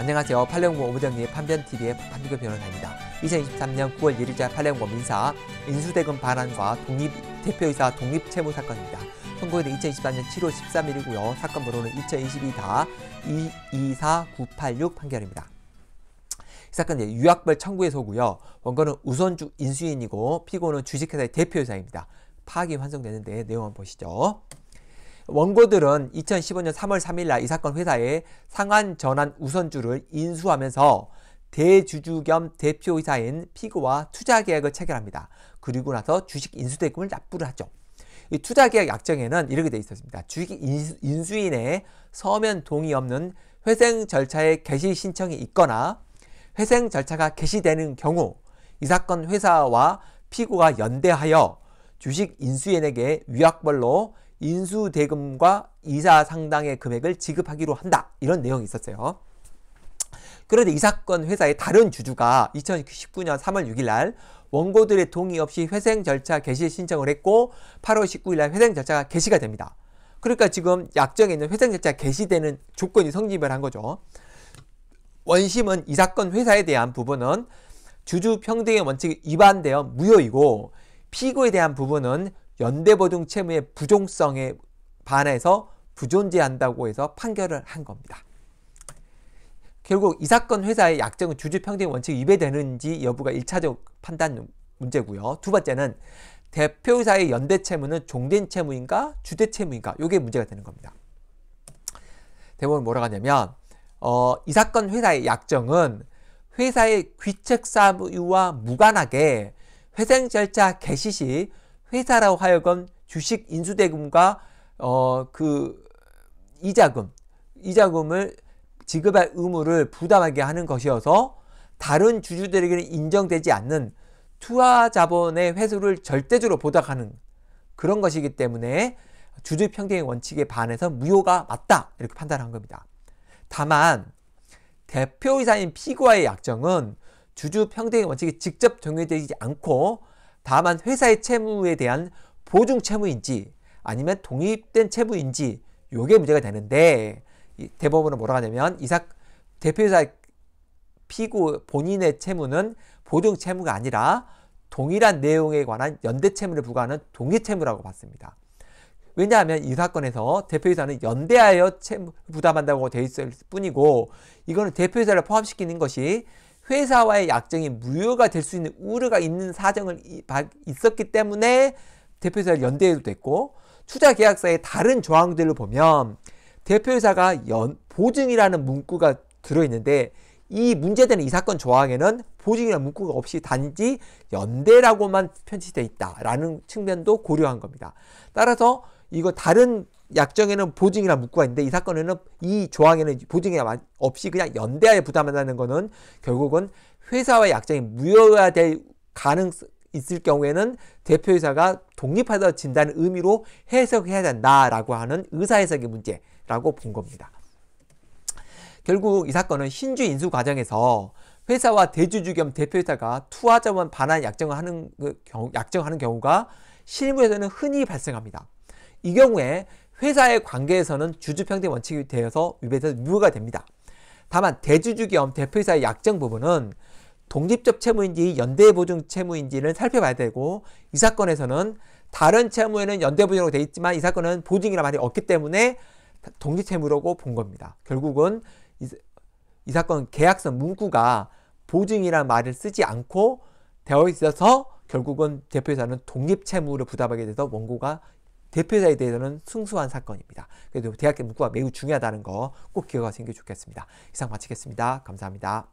안녕하세요. 팔레옹고 오부정리 판변TV의 판교 변호사입니다. 2023년 9월 1일자 팔레옹고 민사 인수대금 반환과 독립 대표이사 독립채무 사건입니다. 선고일은 2023년 7월 13일이고요. 사건 번호는 2 0 2 2 224986 판결입니다. 이 사건은 유학벌 청구에서고요. 원고는 우선주 인수인이고 피고는 주식회사의 대표이사입니다. 파악이 환송되는데 내용 한번 보시죠. 원고들은 2015년 3월 3일 날 이 사건 회사에 상한 전환 우선주를 인수하면서 대주주 겸 대표이사인 피고와 투자 계약을 체결합니다. 그리고 나서 주식 인수 대금을 납부를 하죠. 이 투자 계약 약정에는 이렇게 돼 있었습니다. 주식 인수, 인의 서면 동의 없는 회생 절차의 개시 신청이 있거나 회생 절차가 개시되는 경우 이 사건 회사와 피고가 연대하여 주식 인수인에게 위약벌로 인수대금과 이자 상당의 금액을 지급하기로 한다. 이런 내용이 있었어요. 그런데 이 사건 회사의 다른 주주가 2019년 3월 6일 날 원고들의 동의 없이 회생 절차 개시 신청을 했고 8월 19일 날 회생 절차가 개시가 됩니다. 그러니까 지금 약정에 있는 회생 절차 개시되는 조건이 성립을 한 거죠. 원심은 이 사건 회사에 대한 부분은 주주 평등의 원칙에 위반되어 무효이고 피고에 대한 부분은 연대보증 채무의 부종성에 반해서 부존재한다고 해서 판결을 한 겁니다. 결국 이 사건 회사의 약정은 주주평등 원칙 위배되는지 여부가 1차적 판단 문제고요. 두 번째는 대표이사의 연대 채무는 종된 채무인가 주대 채무인가 이게 문제가 되는 겁니다. 대법원 뭐라고 하냐면 어, 이 사건 회사의 약정은 회사의 귀책 사유와 무관하게 회생 절차 개시 시 회사라고 하여금 주식 인수대금과 어, 그 이자금, 이자금을 지급할 의무를 부담하게 하는 것이어서 다른 주주들에게는 인정되지 않는 투하 자본의 회수를 절대적으로 보답하는 그런 것이기 때문에 주주 평등의 원칙에 반해서 무효가 맞다 이렇게 판단한 겁니다. 다만 대표이사인 피고와의 약정은 주주 평등의 원칙이 직접 적용되지 않고 다만 회사의 채무에 대한 보증 채무인지 아니면 독립된 채무인지 요게 문제가 되는데 이 대법원은 뭐라고 하냐면 이삭 대표이사 피고 본인의 채무는 보증 채무가 아니라 동일한 내용에 관한 연대 채무를 부과하는 동의 채무라고 봤습니다. 왜냐하면 이 사건에서 대표이사는 연대하여 채무 부담한다고 되어 있을 뿐이고 이거는 대표이사를 포함시키는 것이 회사와의 약정이 무효가 될 수 있는 우려가 있는 사정을 있었기 때문에 대표이사를 연대해도 됐고 투자 계약서의 다른 조항들을 보면 대표이사가 연, 보증이라는 문구가 들어있는데 이 문제되는 이 사건 조항에는 보증이라는 문구가 없이 단지 연대라고만 편치되어 있다라는 측면도 고려한 겁니다. 따라서 이거 다른 약정에는 보증이나문고가 있는데 이 사건에는 이 조항에는 보증이 없이 그냥 연대하에 부담한다는 것은 결국은 회사와 약정이 무효가 될 가능 성 있을 경우에는 대표이사가 독립하다 진다는 의미로 해석해야 된다라고 하는 의사해석의 문제라고 본 겁니다. 결국 이 사건은 신주 인수 과정에서 회사와 대주주 겸 대표이사가 투하자만 반환 약정을 하는 그 경우, 약정하는 경우가 실무에서는 흔히 발생합니다. 이 경우에 회사의 관계에서는 주주평등 원칙이 되어서 위배돼서 유무가 됩니다. 다만 대주주 겸 대표이사의 약정 부분은 독립적 채무인지 연대보증 채무인지는 살펴봐야 되고 이 사건에서는 다른 채무에는 연대보증으로 되어 있지만 이 사건은 보증이라 말이 없기 때문에 독립채무라고 본 겁니다. 결국은 이, 이 사건 계약서 문구가 보증이란 말을 쓰지 않고 되어 있어서 결국은 대표이사는 독립채무를 부담하게 돼서 원고가 대표자에 대해서는 승소한 사건입니다. 그래도 대학교 문구가 매우 중요하다는 거 꼭 기억하시는 게 좋겠습니다. 이상 마치겠습니다. 감사합니다.